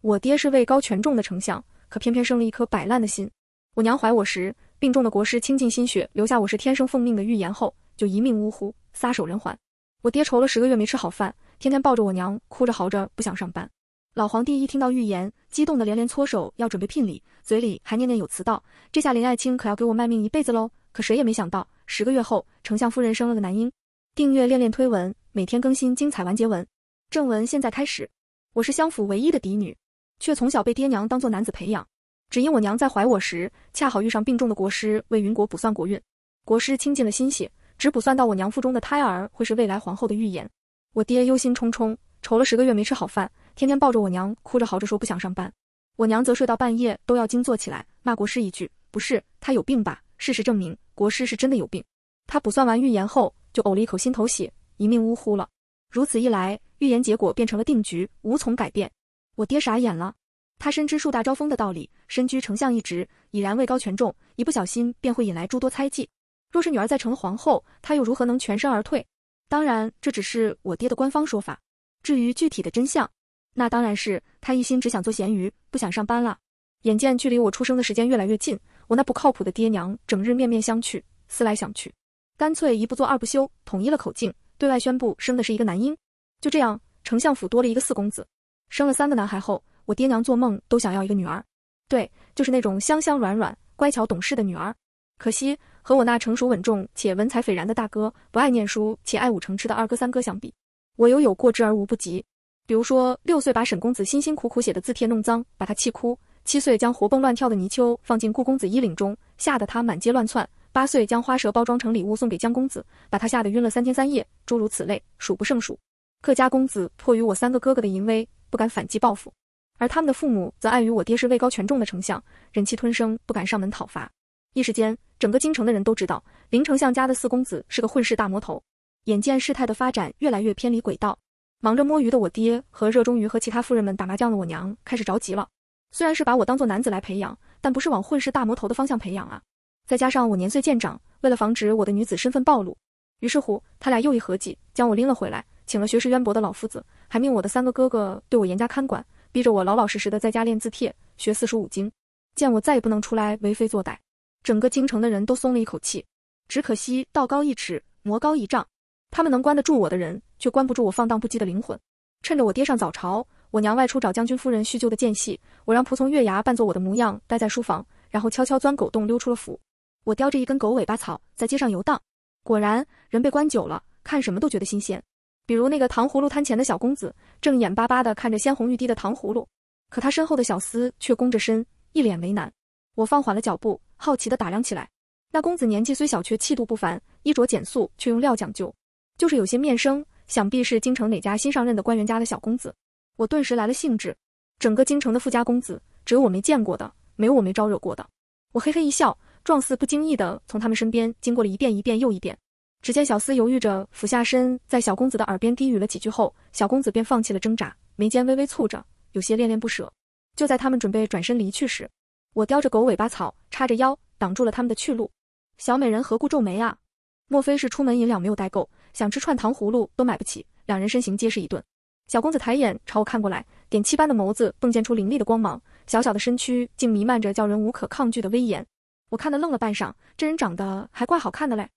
我爹是位高权重的丞相，可偏偏生了一颗摆烂的心。我娘怀我时，病重的国师倾尽心血，留下我是天生奉命的预言后，就一命呜呼，撒手人寰。我爹愁了十个月没吃好饭，天天抱着我娘，哭着嚎着，不想上班。老皇帝一听到预言，激动的连连搓手，要准备聘礼，嘴里还念念有词道：“这下林爱卿可要给我卖命一辈子喽！”可谁也没想到，十个月后，丞相夫人生了个男婴。订阅恋恋推文，每天更新精彩完结文。正文现在开始，我是相府唯一的嫡女。却从小被爹娘当做男子培养，只因我娘在怀我时，恰好遇上病重的国师为云国卜算国运，国师倾尽了心血，只卜算到我娘腹中的胎儿会是未来皇后的预言。我爹忧心忡忡，愁了十个月没吃好饭，天天抱着我娘哭着嚎着说不想上班。我娘则睡到半夜都要惊坐起来骂国师一句：“不是他有病吧？”事实证明，国师是真的有病。他卜算完预言后就呕了一口心头血，一命呜呼了。如此一来，预言结果变成了定局，无从改变。我爹傻眼了，他深知树大招风的道理，身居丞相一职，已然位高权重，一不小心便会引来诸多猜忌。若是女儿再成了皇后，他又如何能全身而退？当然，这只是我爹的官方说法。至于具体的真相，那当然是他一心只想做咸鱼，不想上班了。眼见距离我出生的时间越来越近，我那不靠谱的爹娘整日面面相觑，思来想去，干脆一不做二不休，统一了口径，对外宣布生的是一个男婴。就这样，丞相府多了一个四公子。生了三个男孩后，我爹娘做梦都想要一个女儿。对，就是那种香香软软、乖巧懂事的女儿。可惜和我那成熟稳重且文采斐然的大哥，不爱念书且爱五成痴的二哥、三哥相比，我有有过之而无不及。比如说，六岁把沈公子辛辛苦苦写的字帖弄脏，把他气哭；七岁将活蹦乱跳的泥鳅放进顾公子衣领中，吓得他满街乱窜；八岁将花蛇包装成礼物送给江公子，把他吓得晕了三天三夜。诸如此类，数不胜数。各家公子迫于我三个哥哥的淫威。不敢反击报复，而他们的父母则碍于我爹是位高权重的丞相，忍气吞声，不敢上门讨伐。一时间，整个京城的人都知道林丞相家的四公子是个混世大魔头。眼见事态的发展越来越偏离轨道，忙着摸鱼的我爹和热衷于和其他夫人们打麻将的我娘开始着急了。虽然是把我当做男子来培养，但不是往混世大魔头的方向培养啊！再加上我年岁渐长，为了防止我的女子身份暴露，于是乎，他俩又一合计，将我拎了回来。请了学识渊博的老夫子，还命我的三个哥哥对我严加看管，逼着我老老实实的在家练字帖、学四书五经。见我再也不能出来为非作歹，整个京城的人都松了一口气。只可惜道高一尺，魔高一丈，他们能关得住我的人，却关不住我放荡不羁的灵魂。趁着我爹上早朝，我娘外出找将军夫人叙旧的间隙，我让仆从月牙扮作我的模样待在书房，然后悄悄钻狗洞溜出了府。我叼着一根狗尾巴草在街上游荡，果然人被关久了，看什么都觉得新鲜。比如那个糖葫芦摊前的小公子，正眼巴巴地看着鲜红欲滴的糖葫芦，可他身后的小厮却弓着身，一脸为难。我放缓了脚步，好奇地打量起来。那公子年纪虽小，却气度不凡，衣着简素，却用料讲究，就是有些面生，想必是京城哪家新上任的官员家的小公子。我顿时来了兴致，整个京城的富家公子，只有我没见过的，没有我没招惹过的。我嘿嘿一笑，状似不经意地从他们身边经过了一遍一遍又一遍。只见小厮犹豫着俯下身，在小公子的耳边低语了几句后，小公子便放弃了挣扎，眉间微微蹙着，有些恋恋不舍。就在他们准备转身离去时，我叼着狗尾巴草，叉着腰挡住了他们的去路。小美人何故皱眉啊？莫非是出门银两没有带够，想吃串糖葫芦都买不起？两人身形皆是一顿。小公子抬眼朝我看过来，点漆般的眸子迸溅出凌厉的光芒，小小的身躯竟弥漫着叫人无可抗拒的威严。我看得愣了半晌，这人长得还怪好看的嘞。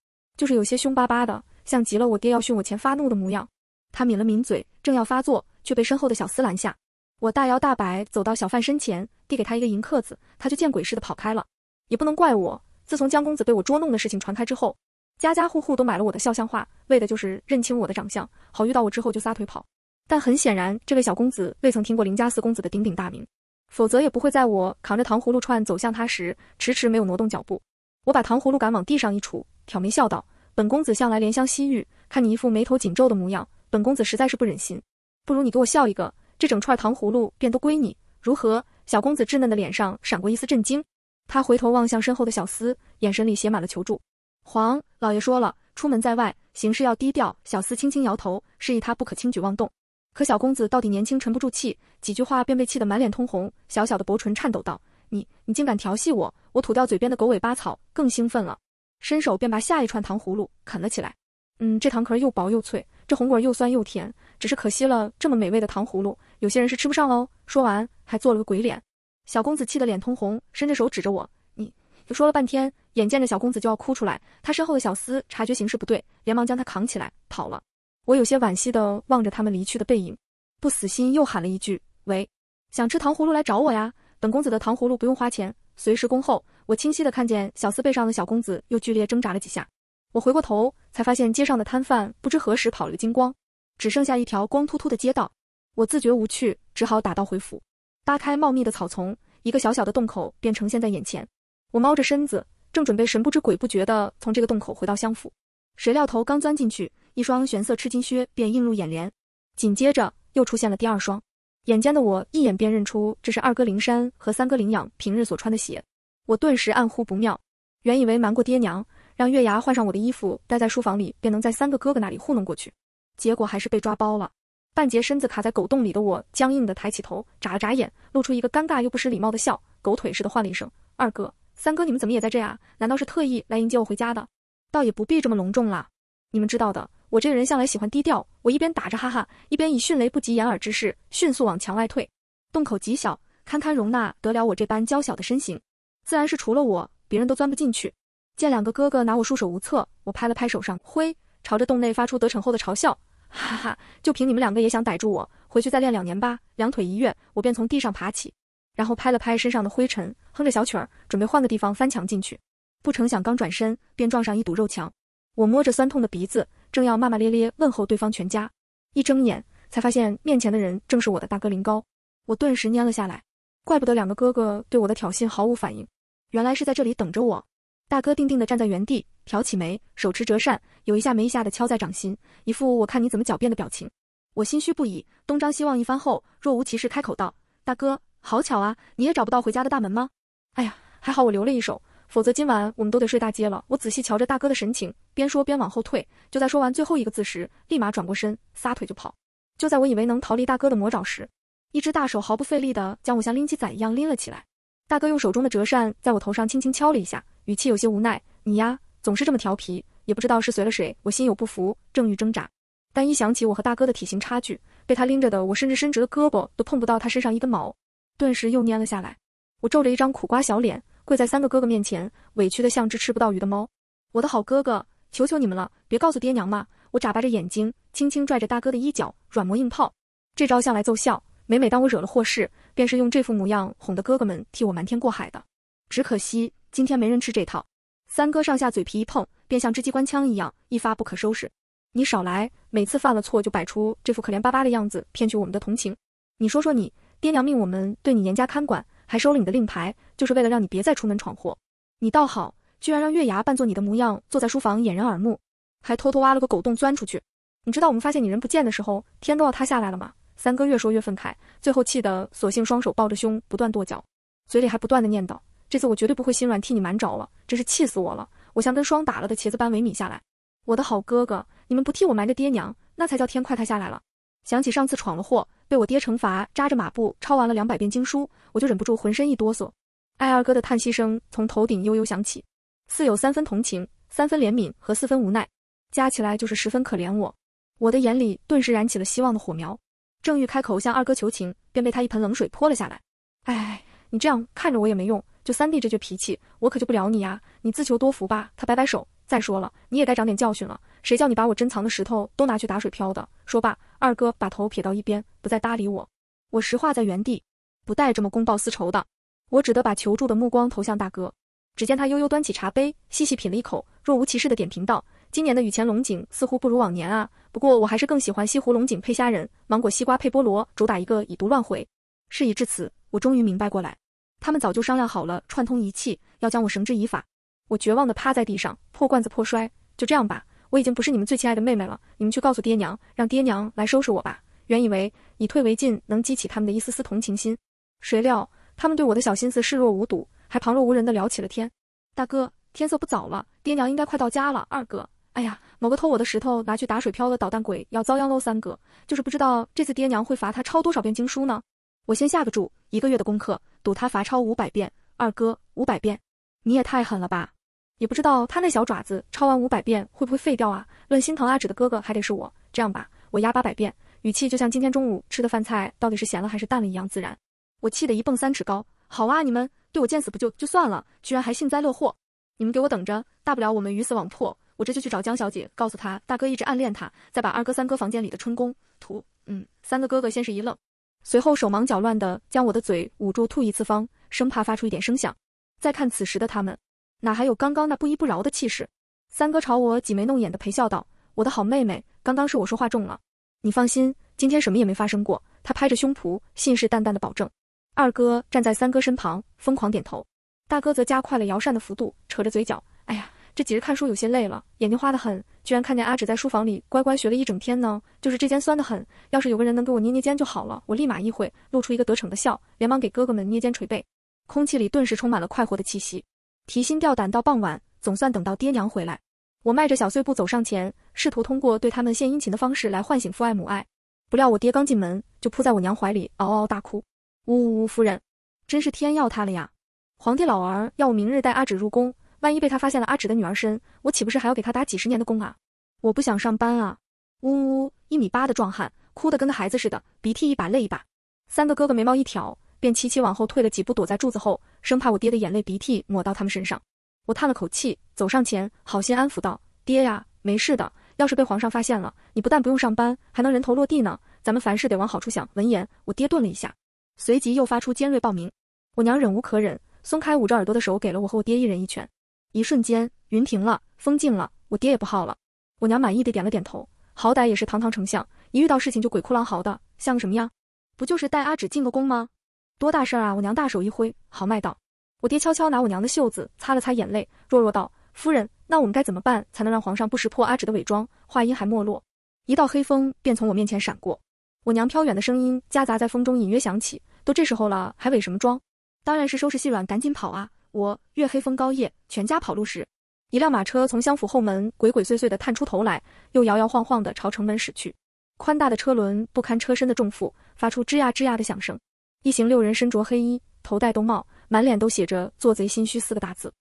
就是有些凶巴巴的，像极了我爹要训我前发怒的模样。他抿了抿嘴，正要发作，却被身后的小厮拦下。我大摇大摆走到小贩身前，递给他一个银客子，他就见鬼似的跑开了。也不能怪我，自从江公子被我捉弄的事情传开之后，家家户户都买了我的肖像画，为的就是认清我的长相，好遇到我之后就撒腿跑。但很显然，这位小公子未曾听过林家四公子的鼎鼎大名，否则也不会在我扛着糖葫芦串走向他时，迟迟没有挪动脚步。我把糖葫芦杆往地上一杵，挑眉笑道。本公子向来怜香惜玉，看你一副眉头紧皱的模样，本公子实在是不忍心。不如你给我笑一个，这整串糖葫芦便都归你，如何？小公子稚嫩的脸上闪过一丝震惊，他回头望向身后的小厮，眼神里写满了求助。黄老爷说了，出门在外行事要低调。小厮轻轻摇头，示意他不可轻举妄动。可小公子到底年轻，沉不住气，几句话便被气得满脸通红，小小的薄唇颤抖道：“你你竟敢调戏我！我吐掉嘴边的狗尾巴草，更兴奋了。”伸手便把下一串糖葫芦啃了起来。嗯，这糖壳又薄又脆，这红果又酸又甜。只是可惜了，这么美味的糖葫芦，有些人是吃不上喽。说完还做了个鬼脸。小公子气得脸通红，伸着手指着我：“你……”说了半天，眼见着小公子就要哭出来，他身后的小厮察觉形势不对，连忙将他扛起来跑了。我有些惋惜的望着他们离去的背影，不死心又喊了一句：“喂，想吃糖葫芦来找我呀，本公子的糖葫芦不用花钱。”随时恭候。我清晰的看见小厮背上的小公子又剧烈挣扎了几下。我回过头，才发现街上的摊贩不知何时跑了个精光，只剩下一条光秃秃的街道。我自觉无趣，只好打道回府。扒开茂密的草丛，一个小小的洞口便呈现在眼前。我猫着身子，正准备神不知鬼不觉的从这个洞口回到相府，谁料头刚钻进去，一双玄色赤金靴便映入眼帘，紧接着又出现了第二双。眼尖的我一眼便认出这是二哥灵山和三哥灵养平日所穿的鞋，我顿时暗呼不妙。原以为瞒过爹娘，让月牙换上我的衣服待在书房里，便能在三个哥哥那里糊弄过去，结果还是被抓包了。半截身子卡在狗洞里的我，僵硬地抬起头，眨了眨眼，露出一个尴尬又不失礼貌的笑，狗腿似的唤了一声：“二哥、三哥，你们怎么也在这啊？难道是特意来迎接我回家的？倒也不必这么隆重啦。你们知道的。”我这个人向来喜欢低调，我一边打着哈哈，一边以迅雷不及掩耳之势迅速往墙外退。洞口极小，堪堪容纳得了我这般娇小的身形，自然是除了我，别人都钻不进去。见两个哥哥拿我束手无策，我拍了拍手上灰，朝着洞内发出得逞后的嘲笑：“哈哈，就凭你们两个也想逮住我？回去再练两年吧！”两腿一跃，我便从地上爬起，然后拍了拍身上的灰尘，哼着小曲儿，准备换个地方翻墙进去。不成想刚转身，便撞上一堵肉墙。我摸着酸痛的鼻子。正要骂骂咧咧问候对方全家，一睁眼才发现面前的人正是我的大哥林高，我顿时蔫了下来，怪不得两个哥哥对我的挑衅毫无反应，原来是在这里等着我。大哥定定的站在原地，挑起眉，手持折扇，有一下没一下的敲在掌心，一副我看你怎么狡辩的表情。我心虚不已，东张西望一番后，若无其事开口道：“大哥，好巧啊，你也找不到回家的大门吗？哎呀，还好我留了一手。”否则今晚我们都得睡大街了。我仔细瞧着大哥的神情，边说边往后退。就在说完最后一个字时，立马转过身，撒腿就跑。就在我以为能逃离大哥的魔爪时，一只大手毫不费力地将我像拎鸡仔一样拎了起来。大哥用手中的折扇在我头上轻轻敲了一下，语气有些无奈：“你呀，总是这么调皮，也不知道是随了谁。”我心有不服，正欲挣扎，但一想起我和大哥的体型差距，被他拎着的我甚至伸直了胳膊都碰不到他身上一根毛，顿时又蔫了下来。我皱着一张苦瓜小脸。跪在三个哥哥面前，委屈的像只吃不到鱼的猫。我的好哥哥，求求你们了，别告诉爹娘嘛！我眨巴着眼睛，轻轻拽着大哥的衣角，软磨硬泡。这招向来奏效，每每当我惹了祸事，便是用这副模样哄得哥哥们替我瞒天过海的。只可惜今天没人吃这套。三哥上下嘴皮一碰，便像只机关枪一样，一发不可收拾。你少来，每次犯了错就摆出这副可怜巴巴的样子，骗取我们的同情。你说说你，爹娘命我们对你严加看管。还收了你的令牌，就是为了让你别再出门闯祸。你倒好，居然让月牙扮作你的模样，坐在书房掩人耳目，还偷偷挖了个狗洞钻出去。你知道我们发现你人不见的时候，天都要塌下来了吗？三哥越说越愤慨，最后气得索性双手抱着胸，不断跺脚，嘴里还不断的念叨：“这次我绝对不会心软替你瞒着了，真是气死我了！”我像跟霜打了的茄子般萎靡下来。我的好哥哥，你们不替我瞒着爹娘，那才叫天快塌下来了。想起上次闯了祸，被我爹惩罚扎着马步抄完了两百遍经书，我就忍不住浑身一哆嗦。艾二哥的叹息声从头顶悠悠响起，似有三分同情，三分怜悯和四分无奈，加起来就是十分可怜我。我的眼里顿时燃起了希望的火苗，正欲开口向二哥求情，便被他一盆冷水泼了下来。哎，你这样看着我也没用，就三弟这倔脾气，我可救不了你呀，你自求多福吧。他摆摆手，再说了，你也该长点教训了，谁叫你把我珍藏的石头都拿去打水漂的？说罢。二哥把头撇到一边，不再搭理我。我石化在原地，不带这么公报私仇的。我只得把求助的目光投向大哥。只见他悠悠端起茶杯，细细品了一口，若无其事的点评道：“今年的雨前龙井似乎不如往年啊，不过我还是更喜欢西湖龙井配虾仁，芒果西瓜配菠萝，主打一个以毒乱回。”事已至此，我终于明白过来，他们早就商量好了，串通一气，要将我绳之以法。我绝望的趴在地上，破罐子破摔，就这样吧。我已经不是你们最亲爱的妹妹了，你们去告诉爹娘，让爹娘来收拾我吧。原以为以退为进能激起他们的一丝丝同情心，谁料他们对我的小心思视若无睹，还旁若无人的聊起了天。大哥，天色不早了，爹娘应该快到家了。二哥，哎呀，某个偷我的石头拿去打水漂的捣蛋鬼要遭殃喽。三哥，就是不知道这次爹娘会罚他抄多少遍经书呢？我先下个注，一个月的功课，赌他罚抄五百遍。二哥，五百遍，你也太狠了吧。也不知道他那小爪子抄完五百遍会不会废掉啊？论心疼阿芷的哥哥，还得是我。这样吧，我压八百遍，语气就像今天中午吃的饭菜到底是咸了还是淡了一样自然。我气得一蹦三尺高。好啊，你们对我见死不救就算了，居然还幸灾乐祸！你们给我等着，大不了我们鱼死网破。我这就去找江小姐，告诉她大哥一直暗恋她，再把二哥、三哥房间里的春宫图……嗯，三个哥哥先是一愣，随后手忙脚乱地将我的嘴捂住，吐一次方，生怕发出一点声响。再看此时的他们。哪还有刚刚那不依不饶的气势？三哥朝我挤眉弄眼的陪笑道：“我的好妹妹，刚刚是我说话重了，你放心，今天什么也没发生过。”他拍着胸脯，信誓旦旦的保证。二哥站在三哥身旁，疯狂点头。大哥则加快了摇扇的幅度，扯着嘴角：“哎呀，这几日看书有些累了，眼睛花的很，居然看见阿芷在书房里乖乖学了一整天呢。就是这肩酸的很，要是有个人能给我捏捏肩就好了。”我立马意会，露出一个得逞的笑，连忙给哥哥们捏肩捶背。空气里顿时充满了快活的气息。提心吊胆到傍晚，总算等到爹娘回来。我迈着小碎步走上前，试图通过对他们献殷勤的方式来唤醒父爱母爱。不料我爹刚进门就扑在我娘怀里，嗷嗷大哭，呜呜呜！夫人，真是天要他了呀！皇帝老儿要我明日带阿芷入宫，万一被他发现了阿芷的女儿身，我岂不是还要给他打几十年的工啊？我不想上班啊！呜呜！一米八的壮汉，哭得跟个孩子似的，鼻涕一把泪一把。三个哥哥眉毛一挑。便齐齐往后退了几步，躲在柱子后，生怕我爹的眼泪鼻涕抹到他们身上。我叹了口气，走上前，好心安抚道：“爹呀，没事的。要是被皇上发现了，你不但不用上班，还能人头落地呢。咱们凡事得往好处想。”闻言，我爹顿了一下，随即又发出尖锐报鸣。我娘忍无可忍，松开捂着耳朵的手，给了我和我爹一人一拳。一瞬间，云停了，风静了，我爹也不嚎了。我娘满意的点了点头，好歹也是堂堂丞相，一遇到事情就鬼哭狼嚎的，像个什么样？不就是带阿芷进个宫吗？多大事儿啊！我娘大手一挥，豪迈道：“我爹悄悄拿我娘的袖子擦了擦眼泪，弱弱道：‘夫人，那我们该怎么办才能让皇上不识破阿芷的伪装？’”话音还没落，一道黑风便从我面前闪过，我娘飘远的声音夹杂在风中隐约响起：“都这时候了，还伪什么？装？当然是收拾细软，赶紧跑啊！”我月黑风高夜，全家跑路时，一辆马车从相府后门鬼鬼祟祟地探出头来，又摇摇晃晃地朝城门驶去，宽大的车轮不堪车身的重负，发出吱呀吱呀的响声。一行六人身着黑衣，头戴兜帽，满脸都写着“做贼心虚”四个大字。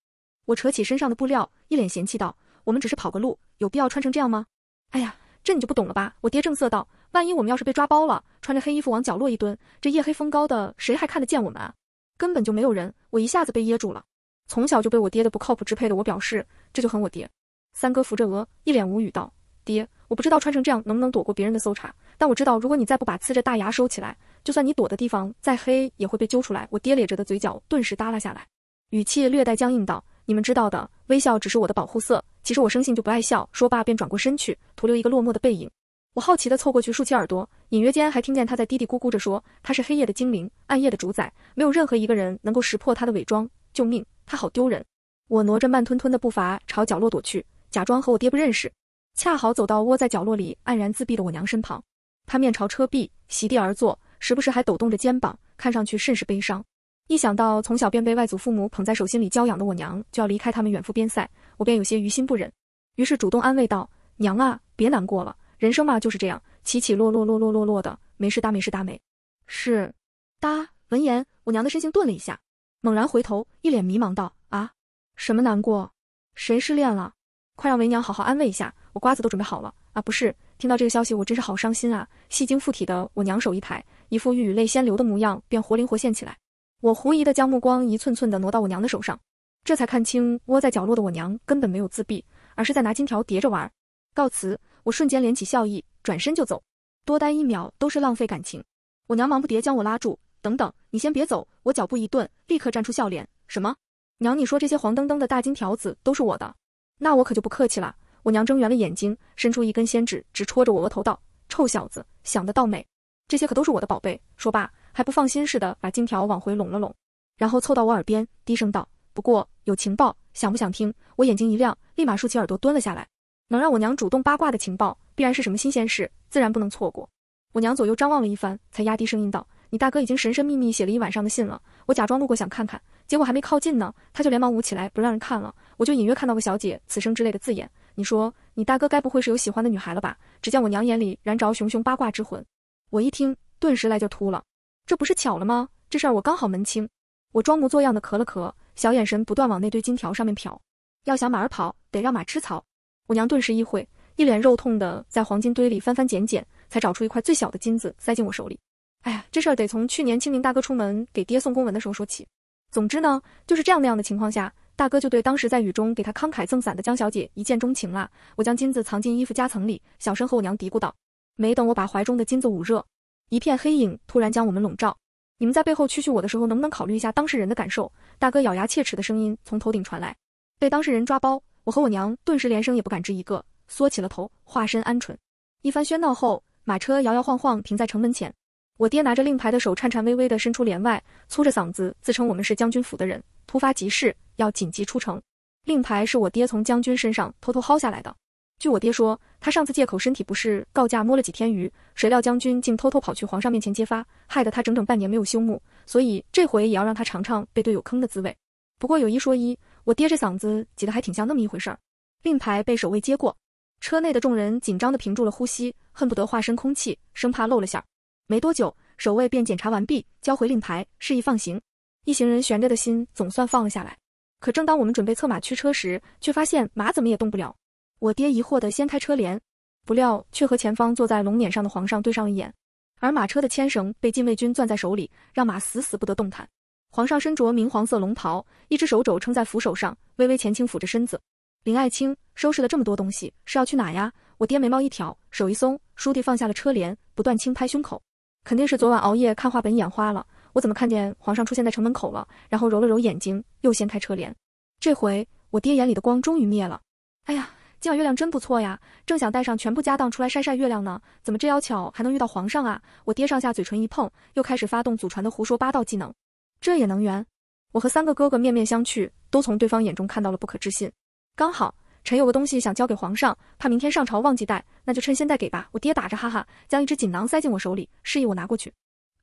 我扯起身上的布料，一脸嫌弃道：“我们只是跑个路，有必要穿成这样吗？”哎呀，这你就不懂了吧？我爹正色道：“万一我们要是被抓包了，穿着黑衣服往角落一蹲，这夜黑风高的，谁还看得见我们啊？根本就没有人。”我一下子被噎住了。从小就被我爹的不靠谱支配的我表示，这就很我爹。三哥扶着额，一脸无语道：“爹，我不知道穿成这样能不能躲过别人的搜查，但我知道，如果你再不把呲着大牙收起来。”就算你躲的地方再黑，也会被揪出来。我爹咧着的嘴角顿时耷拉下来，语气略带僵硬道：“你们知道的，微笑只是我的保护色。其实我生性就不爱笑。”说罢便转过身去，徒留一个落寞的背影。我好奇地凑过去，竖起耳朵，隐约间还听见他在嘀嘀咕咕着说：“他是黑夜的精灵，暗夜的主宰，没有任何一个人能够识破他的伪装。”救命！他好丢人！我挪着慢吞吞的步伐朝角落躲去，假装和我爹不认识，恰好走到窝在角落里黯然自闭的我娘身旁。她面朝车壁，席地而坐。时不时还抖动着肩膀，看上去甚是悲伤。一想到从小便被外祖父母捧在手心里娇养的我娘就要离开他们远赴边塞，我便有些于心不忍。于是主动安慰道：“娘啊，别难过了，人生嘛就是这样，起起落落，落落落落的，没事哒，没事哒，没事哒。”闻言，我娘的身形顿了一下，猛然回头，一脸迷茫道：“啊？什么难过？谁失恋了？快让为娘好好安慰一下，我瓜子都准备好了啊！不是，听到这个消息我真是好伤心啊，戏精附体的我娘手一抬。”一副欲语泪先流的模样，便活灵活现起来。我狐疑的将目光一寸寸的挪到我娘的手上，这才看清窝在角落的我娘根本没有自闭，而是在拿金条叠着玩。告辞！我瞬间敛起笑意，转身就走。多待一秒都是浪费感情。我娘忙不迭将我拉住：“等等，你先别走。”我脚步一顿，立刻绽出笑脸：“什么？娘，你说这些黄澄澄的大金条子都是我的？那我可就不客气了。”我娘睁圆了眼睛，伸出一根仙指，直戳着我额头道：“臭小子，想得倒美。”这些可都是我的宝贝。说罢，还不放心似的把金条往回拢了拢，然后凑到我耳边低声道：“不过有情报，想不想听？”我眼睛一亮，立马竖起耳朵蹲了下来。能让我娘主动八卦的情报，必然是什么新鲜事，自然不能错过。我娘左右张望了一番，才压低声音道：“你大哥已经神神秘秘写了一晚上的信了。我假装路过想看看，结果还没靠近呢，他就连忙捂起来不让人看了。我就隐约看到个‘小姐’‘此生’之类的字眼。你说，你大哥该不会是有喜欢的女孩了吧？”只见我娘眼里燃着熊熊八卦之魂。我一听，顿时来就秃了，这不是巧了吗？这事儿我刚好门清。我装模作样的咳了咳，小眼神不断往那堆金条上面瞟。要想马儿跑，得让马吃草。我娘顿时意会，一脸肉痛的在黄金堆里翻翻捡捡，才找出一块最小的金子塞进我手里。哎呀，这事儿得从去年清明大哥出门给爹送公文的时候说起。总之呢，就是这样那样的情况下，大哥就对当时在雨中给他慷慨赠伞的江小姐一见钟情啦。我将金子藏进衣服夹层里，小声和我娘嘀咕道。没等我把怀中的金子捂热，一片黑影突然将我们笼罩。你们在背后蛐蛐我的时候，能不能考虑一下当事人的感受？大哥咬牙切齿的声音从头顶传来。被当事人抓包，我和我娘顿时连声也不敢吱一个，缩起了头，化身鹌鹑。一番喧闹后，马车摇摇晃晃停在城门前。我爹拿着令牌的手颤颤巍巍的伸出帘外，粗着嗓子自称我们是将军府的人，突发急事要紧急出城。令牌是我爹从将军身上偷偷薅下来的。据我爹说。他上次借口身体不适告假摸了几天鱼，谁料将军竟偷偷跑去皇上面前揭发，害得他整整半年没有休沐，所以这回也要让他尝尝被队友坑的滋味。不过有一说一，我爹这嗓子挤得还挺像那么一回事儿。令牌被守卫接过，车内的众人紧张地屏住了呼吸，恨不得化身空气，生怕漏了馅儿。没多久，守卫便检查完毕，交回令牌，示意放行。一行人悬着的心总算放了下来。可正当我们准备策马驱车时，却发现马怎么也动不了。我爹疑惑地掀开车帘，不料却和前方坐在龙辇上的皇上对上一眼，而马车的牵绳被禁卫军攥在手里，让马死死不得动弹。皇上身着明黄色龙袍，一只手肘撑在扶手上，微微前倾，俯着身子。林爱卿，收拾了这么多东西，是要去哪呀？我爹眉毛一挑，手一松，倏地放下了车帘，不断轻拍胸口，肯定是昨晚熬夜看画本眼花了。我怎么看见皇上出现在城门口了？然后揉了揉眼睛，又掀开车帘。这回我爹眼里的光终于灭了。哎呀！今晚月亮真不错呀，正想带上全部家当出来晒晒月亮呢，怎么这妖巧还能遇到皇上啊？我爹上下嘴唇一碰，又开始发动祖传的胡说八道技能，这也能圆？我和三个哥哥面面相觑，都从对方眼中看到了不可置信。刚好臣有个东西想交给皇上，怕明天上朝忘记带，那就趁现在给吧。我爹打着哈哈，将一只锦囊塞进我手里，示意我拿过去。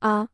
啊，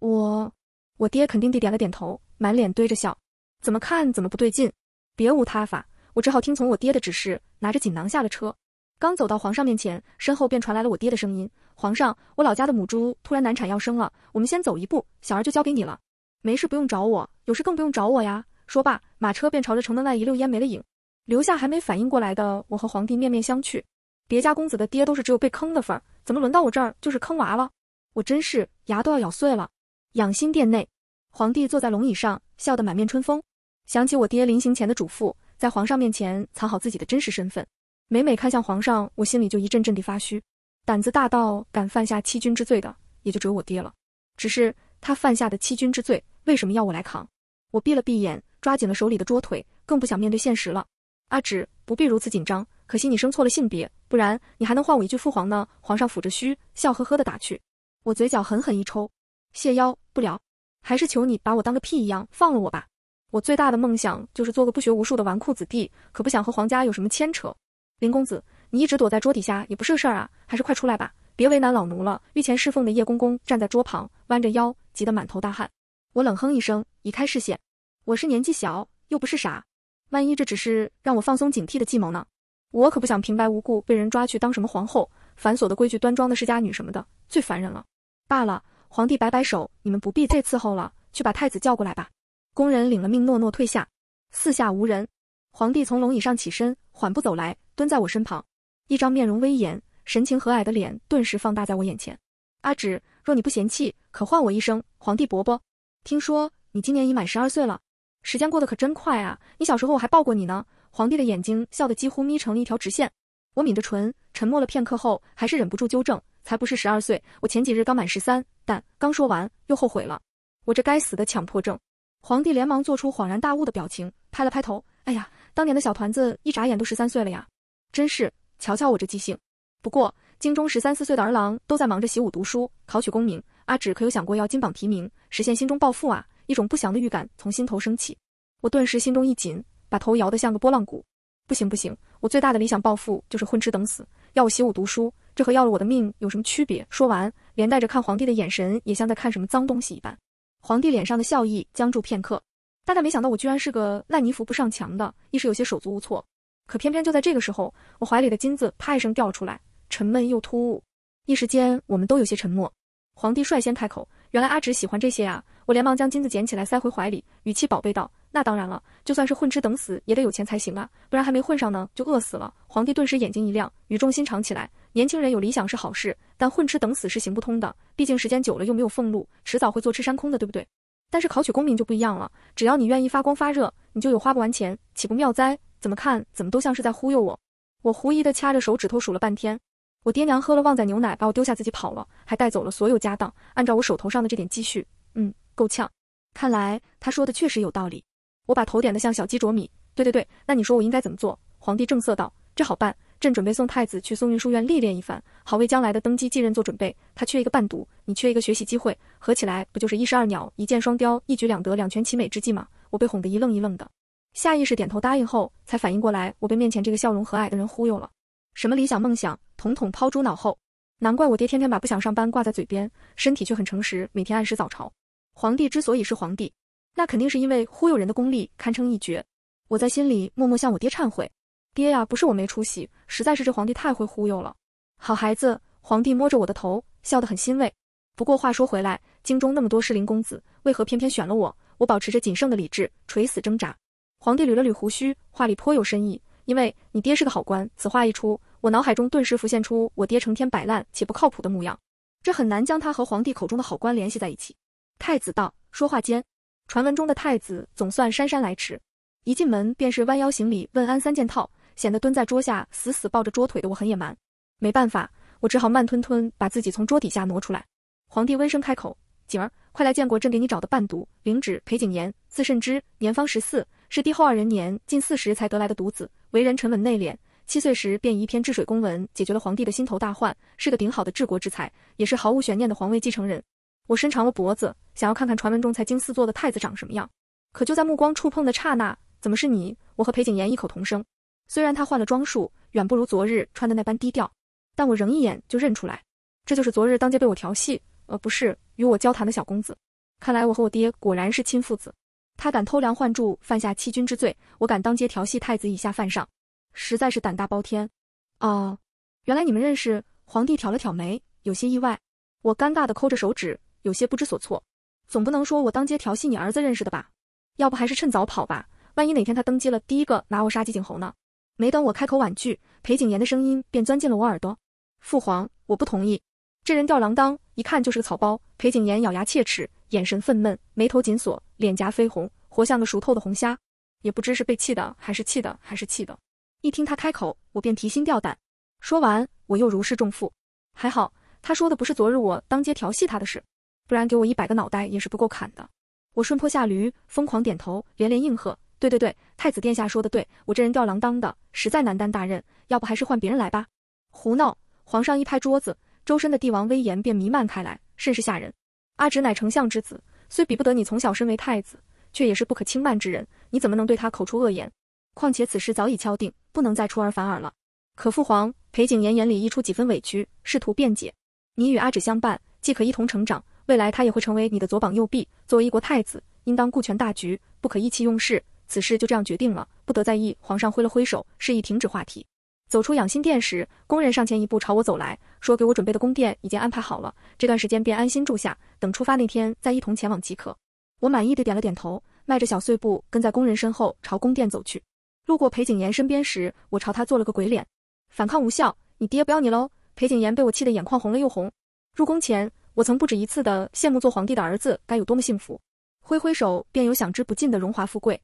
我，我爹肯定地点了点头，满脸堆着笑，怎么看怎么不对劲，别无他法。我只好听从我爹的指示，拿着锦囊下了车。刚走到皇上面前，身后便传来了我爹的声音：“皇上，我老家的母猪突然难产要生了，我们先走一步，小儿就交给你了。没事不用找我，有事更不用找我呀。”说罢，马车便朝着城门外一溜烟没了影。留下还没反应过来的我和皇帝面面相觑。别家公子的爹都是只有被坑的份儿，怎么轮到我这儿就是坑娃了？我真是牙都要咬碎了。养心殿内，皇帝坐在龙椅上，笑得满面春风。想起我爹临行前的嘱咐。在皇上面前藏好自己的真实身份，每每看向皇上，我心里就一阵阵地发虚。胆子大到敢犯下欺君之罪的，也就只有我爹了。只是他犯下的欺君之罪，为什么要我来扛？我闭了闭眼，抓紧了手里的桌腿，更不想面对现实了。阿芷，不必如此紧张。可惜你生错了性别，不然你还能唤我一句父皇呢。皇上抚着须，笑呵呵地打趣。我嘴角狠狠一抽，谢妖不了，还是求你把我当个屁一样放了我吧。我最大的梦想就是做个不学无术的纨绔子弟，可不想和皇家有什么牵扯。林公子，你一直躲在桌底下也不是个事儿啊，还是快出来吧，别为难老奴了。御前侍奉的叶公公站在桌旁，弯着腰，急得满头大汗。我冷哼一声，移开视线。我是年纪小，又不是傻，万一这只是让我放松警惕的计谋呢？我可不想平白无故被人抓去当什么皇后，繁琐的规矩，端庄的世家女什么的，最烦人了。罢了，皇帝摆摆手，你们不必再伺候了，去把太子叫过来吧。工人领了命，诺诺退下。四下无人，皇帝从龙椅上起身，缓步走来，蹲在我身旁。一张面容威严、神情和蔼的脸顿时放大在我眼前。阿芷，若你不嫌弃，可唤我一声皇帝伯伯。听说你今年已满十二岁了，时间过得可真快啊！你小时候我还抱过你呢。皇帝的眼睛笑得几乎眯成了一条直线。我抿着唇，沉默了片刻后，还是忍不住纠正：“才不是十二岁，我前几日刚满十三。”但刚说完又后悔了，我这该死的强迫症。皇帝连忙做出恍然大悟的表情，拍了拍头：“哎呀，当年的小团子一眨眼都十三岁了呀，真是，瞧瞧我这记性。不过京中十三四岁的儿郎都在忙着习武读书，考取功名。阿芷可有想过要金榜题名，实现心中抱负啊？”一种不祥的预感从心头升起，我顿时心中一紧，把头摇得像个拨浪鼓：“不行不行，我最大的理想抱负就是混吃等死，要我习武读书，这和要了我的命有什么区别？”说完，连带着看皇帝的眼神也像在看什么脏东西一般。皇帝脸上的笑意僵住片刻，大概没想到我居然是个烂泥扶不上墙的，一时有些手足无措。可偏偏就在这个时候，我怀里的金子啪一声掉出来，沉闷又突兀。一时间，我们都有些沉默。皇帝率先开口：“原来阿芷喜欢这些啊！”我连忙将金子捡起来塞回怀里，语气宝贝道：“那当然了，就算是混吃等死也得有钱才行啊，不然还没混上呢就饿死了。”皇帝顿时眼睛一亮，语重心长起来：“年轻人有理想是好事。”但混吃等死是行不通的，毕竟时间久了又没有俸禄，迟早会坐吃山空的，对不对？但是考取功名就不一样了，只要你愿意发光发热，你就有花不完钱，岂不妙哉？怎么看怎么都像是在忽悠我。我狐疑的掐着手指头数了半天，我爹娘喝了旺仔牛奶，把我丢下自己跑了，还带走了所有家当。按照我手头上的这点积蓄，嗯，够呛。看来他说的确实有道理。我把头点的像小鸡啄米。对对对，那你说我应该怎么做？皇帝正色道：这好办。朕准备送太子去松云书院历练一番，好为将来的登基继任做准备。他缺一个伴读，你缺一个学习机会，合起来不就是一石二鸟、一箭双雕、一举两得、两全其美之计吗？我被哄得一愣一愣的，下意识点头答应后，才反应过来，我被面前这个笑容和蔼的人忽悠了。什么理想梦想，统统抛诸脑后。难怪我爹天天把不想上班挂在嘴边，身体却很诚实，每天按时早朝。皇帝之所以是皇帝，那肯定是因为忽悠人的功力堪称一绝。我在心里默默向我爹忏悔。爹呀，不是我没出息，实在是这皇帝太会忽悠了。好孩子，皇帝摸着我的头，笑得很欣慰。不过话说回来，京中那么多适龄公子，为何偏偏选了我？我保持着仅剩的理智，垂死挣扎。皇帝捋了捋胡须，话里颇有深意。因为你爹是个好官。此话一出，我脑海中顿时浮现出我爹成天摆烂且不靠谱的模样，这很难将他和皇帝口中的好官联系在一起。太子道，说话间，传闻中的太子总算姗姗来迟，一进门便是弯腰行礼问安三件套。显得蹲在桌下，死死抱着桌腿的我很野蛮，没办法，我只好慢吞吞把自己从桌底下挪出来。皇帝温声开口：“景儿，快来见过朕给你找的伴读，领旨裴景言，字慎之，年方十四，是帝后二人年近四十才得来的独子，为人沉稳内敛，七岁时便以一篇治水公文解决了皇帝的心头大患，是个顶好的治国之才，也是毫无悬念的皇位继承人。”我伸长了脖子，想要看看传闻中才经四座的太子长什么样，可就在目光触碰的刹那，怎么是你？我和裴景言异口同声。虽然他换了装束，远不如昨日穿的那般低调，但我仍一眼就认出来，这就是昨日当街被我调戏，呃，不是与我交谈的小公子。看来我和我爹果然是亲父子。他敢偷梁换柱，犯下欺君之罪，我敢当街调戏太子以下犯上，实在是胆大包天。哦，原来你们认识？皇帝挑了挑眉，有些意外。我尴尬的抠着手指，有些不知所措。总不能说我当街调戏你儿子认识的吧？要不还是趁早跑吧，万一哪天他登基了，第一个拿我杀鸡儆猴呢？没等我开口婉拒，裴景言的声音便钻进了我耳朵。父皇，我不同意。这人吊郎当，一看就是个草包。裴景言咬牙切齿，眼神愤懑，眉头紧锁，脸颊绯红，活像个熟透的红虾。也不知是被气的，还是气的，还是气的。一听他开口，我便提心吊胆。说完，我又如释重负，还好他说的不是昨日我当街调戏他的事，不然给我一百个脑袋也是不够砍的。我顺坡下驴，疯狂点头，连连应和。对对对，太子殿下说的对，我这人吊郎当的，实在难担大任，要不还是换别人来吧。胡闹！皇上一拍桌子，周身的帝王威严便弥漫开来，甚是吓人。阿芷乃丞相之子，虽比不得你从小身为太子，却也是不可轻慢之人，你怎么能对他口出恶言？况且此事早已敲定，不能再出尔反尔了。可父皇，裴景言眼里溢出几分委屈，试图辩解。你与阿芷相伴，既可一同成长，未来他也会成为你的左膀右臂。作为一国太子，应当顾全大局，不可意气用事。此事就这样决定了，不得在意。皇上挥了挥手，示意停止话题。走出养心殿时，工人上前一步朝我走来，说：“给我准备的宫殿已经安排好了，这段时间便安心住下，等出发那天再一同前往即可。”我满意的点了点头，迈着小碎步跟在工人身后朝宫殿走去。路过裴景言身边时，我朝他做了个鬼脸，反抗无效，你爹不要你喽！裴景言被我气得眼眶红了又红。入宫前，我曾不止一次的羡慕做皇帝的儿子该有多么幸福，挥挥手便有享之不尽的荣华富贵。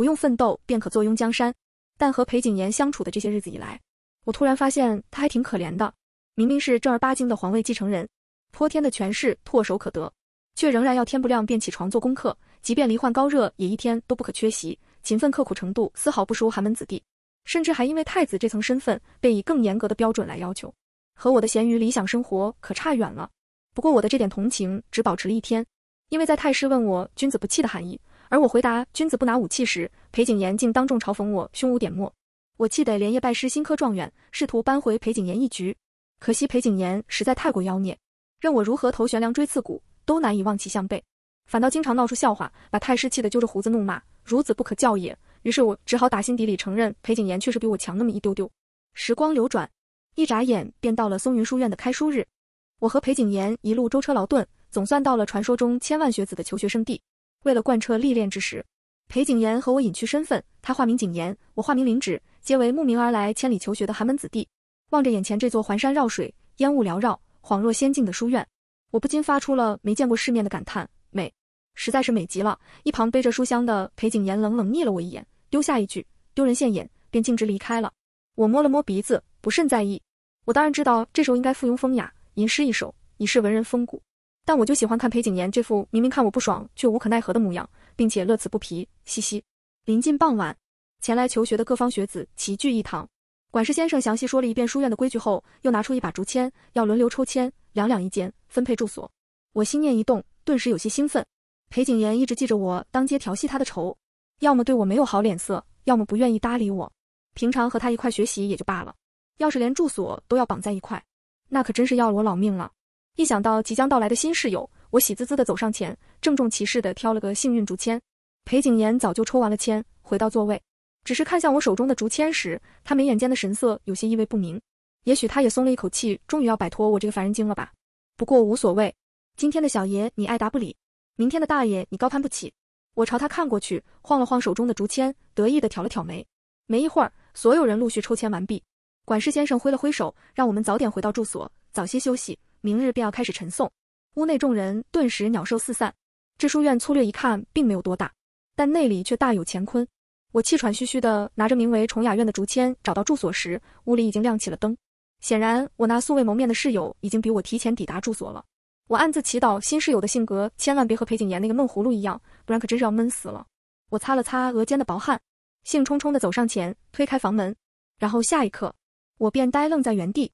不用奋斗便可坐拥江山，但和裴景言相处的这些日子以来，我突然发现他还挺可怜的。明明是正儿八经的皇位继承人，泼天的权势唾手可得，却仍然要天不亮便起床做功课，即便罹患高热也一天都不可缺席，勤奋刻苦程度丝毫不输寒门子弟，甚至还因为太子这层身份被以更严格的标准来要求，和我的咸鱼理想生活可差远了。不过我的这点同情只保持了一天，因为在太师问我“君子不器”的含义。而我回答“君子不拿武器”时，裴景言竟当众嘲讽我胸无点墨，我气得连夜拜师新科状元，试图扳回裴景言一局。可惜裴景言实在太过妖孽，任我如何投悬梁锥刺股，都难以望其项背，反倒经常闹出笑话，把太师气得揪着胡子怒骂：“孺子不可教也。”于是我只好打心底里承认，裴景言确实比我强那么一丢丢。时光流转，一眨眼便到了松云书院的开书日，我和裴景言一路舟车劳顿，总算到了传说中千万学子的求学圣地。为了贯彻历练之时，裴景言和我隐去身份，他化名景言，我化名林止，皆为慕名而来千里求学的寒门子弟。望着眼前这座环山绕水、烟雾缭绕、恍若仙境的书院，我不禁发出了没见过世面的感叹：美，实在是美极了。一旁背着书箱的裴景言冷冷睨了我一眼，丢下一句“丢人现眼”，便径直离开了。我摸了摸鼻子，不甚在意。我当然知道，这时候应该附庸风雅，吟诗一首，以示文人风骨。但我就喜欢看裴景言这副明明看我不爽却无可奈何的模样，并且乐此不疲。嘻嘻。临近傍晚，前来求学的各方学子齐聚一堂。管事先生详细说了一遍书院的规矩后，又拿出一把竹签，要轮流抽签，两两一间，分配住所。我心念一动，顿时有些兴奋。裴景言一直记着我当街调戏他的仇，要么对我没有好脸色，要么不愿意搭理我。平常和他一块学习也就罢了，要是连住所都要绑在一块，那可真是要了我老命了。一想到即将到来的新室友，我喜滋滋地走上前，郑重其事地挑了个幸运竹签。裴景言早就抽完了签，回到座位，只是看向我手中的竹签时，他眉眼间的神色有些意味不明。也许他也松了一口气，终于要摆脱我这个凡人精了吧？不过无所谓，今天的小爷你爱答不理，明天的大爷你高攀不起。我朝他看过去，晃了晃手中的竹签，得意地挑了挑眉。没一会儿，所有人陆续抽签完毕，管事先生挥了挥手，让我们早点回到住所，早些休息。明日便要开始晨诵，屋内众人顿时鸟兽四散。这书院粗略一看并没有多大，但内里却大有乾坤。我气喘吁吁地拿着名为崇雅院的竹签找到住所时，屋里已经亮起了灯。显然，我那素未谋面的室友已经比我提前抵达住所了。我暗自祈祷新室友的性格千万别和裴景言那个闷葫芦一样，不然可真是要闷死了。我擦了擦额间的薄汗，兴冲冲地走上前，推开房门，然后下一刻，我便呆愣在原地。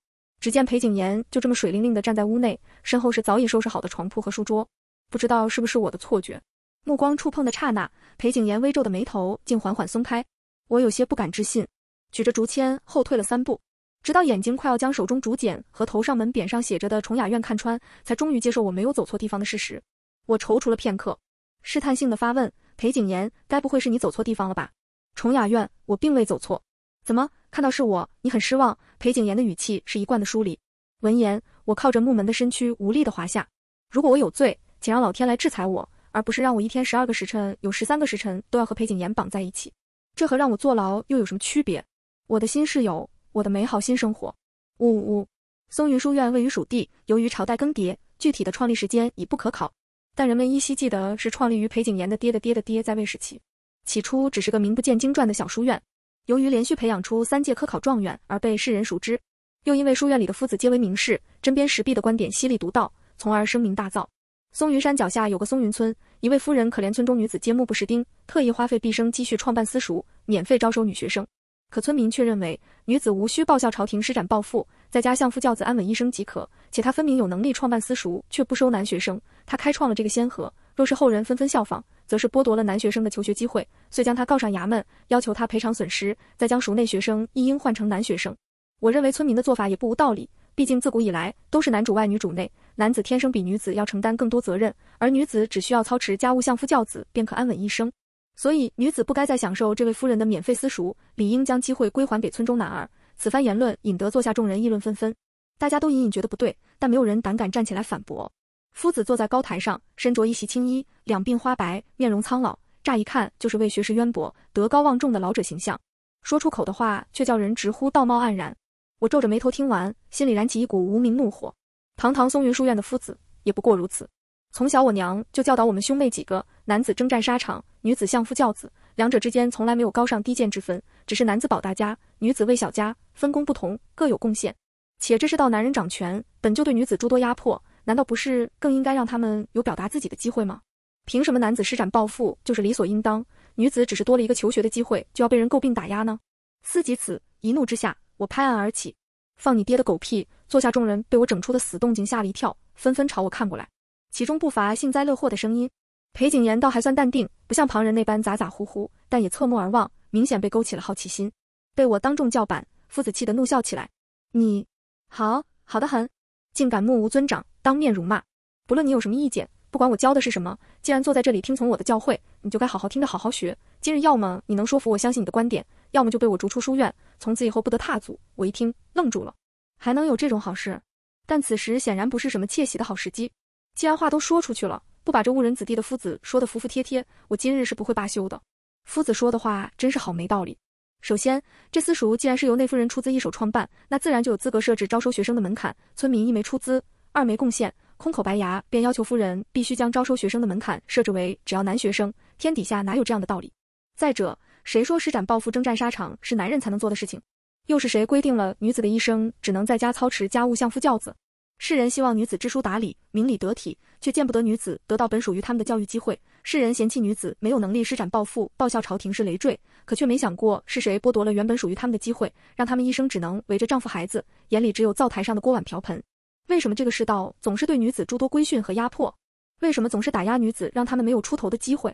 只见裴景言就这么水灵灵的站在屋内，身后是早已收拾好的床铺和书桌。不知道是不是我的错觉，目光触碰的刹那，裴景言微皱的眉头竟缓缓松开。我有些不敢置信，举着竹签后退了三步，直到眼睛快要将手中竹简和头上门匾上写着的“崇雅院”看穿，才终于接受我没有走错地方的事实。我踌躇了片刻，试探性的发问：“裴景言，该不会是你走错地方了吧？”“崇雅院，我并未走错。怎么，看到是我，你很失望？”裴景言的语气是一贯的疏离。闻言，我靠着木门的身躯无力的滑下。如果我有罪，请让老天来制裁我，而不是让我一天十二个时辰有十三个时辰都要和裴景言绑在一起。这和让我坐牢又有什么区别？我的新室友，我的美好新生活。呜呜。松云书院位于蜀地，由于朝代更迭，具体的创立时间已不可考，但人们依稀记得是创立于裴景言的爹的爹的爹在位时期。起初只是个名不见经传的小书院。由于连续培养出三届科考状元而被世人熟知，又因为书院里的夫子皆为名士，针砭时弊的观点犀利独到，从而声名大噪。松云山脚下有个松云村，一位夫人可怜村中女子皆目不识丁，特意花费毕生积蓄创办私塾，免费招收女学生。可村民却认为女子无需报效朝廷，施展抱负，在家相夫教子安稳一生即可。且她分明有能力创办私塾，却不收男学生，她开创了这个先河，若是后人纷纷效仿。则是剥夺了男学生的求学机会，遂将他告上衙门，要求他赔偿损失，再将熟内学生一应换成男学生。我认为村民的做法也不无道理，毕竟自古以来都是男主外女主内，男子天生比女子要承担更多责任，而女子只需要操持家务、相夫教子便可安稳一生，所以女子不该再享受这位夫人的免费私塾，理应将机会归还给村中男儿。此番言论引得座下众人议论纷纷，大家都隐隐觉得不对，但没有人胆敢站起来反驳。夫子坐在高台上，身着一袭青衣，两鬓花白，面容苍老，乍一看就是位学识渊博、德高望重的老者形象。说出口的话却叫人直呼道貌岸然。我皱着眉头听完，心里燃起一股无名怒火。堂堂松云书院的夫子也不过如此。从小我娘就教导我们兄妹几个，男子征战沙场，女子相夫教子，两者之间从来没有高尚低贱之分，只是男子保大家，女子为小家，分工不同，各有贡献。且这是道男人掌权，本就对女子诸多压迫。难道不是更应该让他们有表达自己的机会吗？凭什么男子施展抱负就是理所应当，女子只是多了一个求学的机会就要被人诟病打压呢？思及此，一怒之下，我拍案而起，放你爹的狗屁！坐下众人被我整出的死动静吓了一跳，纷纷朝我看过来，其中不乏幸灾乐祸的声音。裴景言倒还算淡定，不像旁人那般咋咋呼呼，但也侧目而望，明显被勾起了好奇心。被我当众叫板，夫子气得怒笑起来：“你，好好的很。”竟敢目无尊长，当面辱骂！不论你有什么意见，不管我教的是什么，既然坐在这里听从我的教诲，你就该好好听着，好好学。今日要么你能说服我相信你的观点，要么就被我逐出书院，从此以后不得踏足。我一听愣住了，还能有这种好事？但此时显然不是什么窃喜的好时机。既然话都说出去了，不把这误人子弟的夫子说得服服帖帖，我今日是不会罢休的。夫子说的话真是好没道理。首先，这私塾既然是由内夫人出资一手创办，那自然就有资格设置招收学生的门槛。村民一没出资，二没贡献，空口白牙便要求夫人必须将招收学生的门槛设置为只要男学生。天底下哪有这样的道理？再者，谁说施展抱负、征战沙场是男人才能做的事情？又是谁规定了女子的一生只能在家操持家务、相夫教子？世人希望女子知书达理、明理得体。却见不得女子得到本属于他们的教育机会，世人嫌弃女子没有能力施展抱负，报效朝廷是累赘，可却没想过是谁剥夺了原本属于他们的机会，让他们一生只能围着丈夫孩子，眼里只有灶台上的锅碗瓢盆。为什么这个世道总是对女子诸多规训和压迫？为什么总是打压女子，让他们没有出头的机会？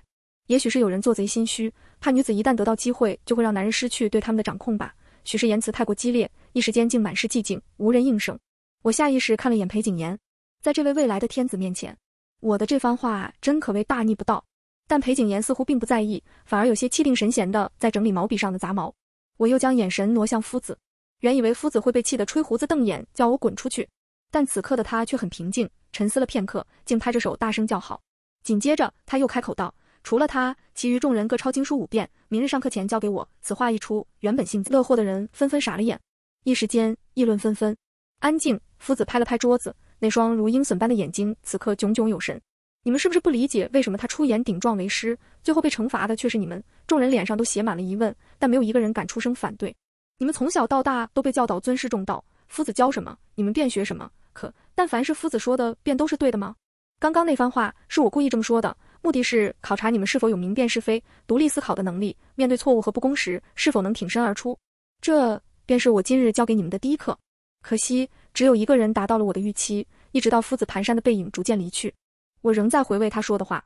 也许是有人做贼心虚，怕女子一旦得到机会，就会让男人失去对他们的掌控吧。许是言辞太过激烈，一时间竟满是寂静，无人应声。我下意识看了眼裴景言，在这位未来的天子面前。我的这番话真可谓大逆不道，但裴景言似乎并不在意，反而有些气定神闲的在整理毛笔上的杂毛。我又将眼神挪向夫子，原以为夫子会被气得吹胡子瞪眼，叫我滚出去，但此刻的他却很平静，沉思了片刻，竟拍着手大声叫好。紧接着他又开口道：“除了他，其余众人各抄经书五遍，明日上课前交给我。”此话一出，原本幸灾乐祸的人纷纷傻了眼，一时间议论纷纷。安静，夫子拍了拍桌子。那双如鹰隼般的眼睛，此刻炯炯有神。你们是不是不理解为什么他出言顶撞为师，最后被惩罚的却是你们？众人脸上都写满了疑问，但没有一个人敢出声反对。你们从小到大都被教导尊师重道，夫子教什么，你们便学什么。可但凡是夫子说的，便都是对的吗？刚刚那番话是我故意这么说的，目的是考察你们是否有明辨是非、独立思考的能力。面对错误和不公时，是否能挺身而出？这便是我今日教给你们的第一课。可惜。只有一个人达到了我的预期，一直到夫子蹒跚的背影逐渐离去，我仍在回味他说的话。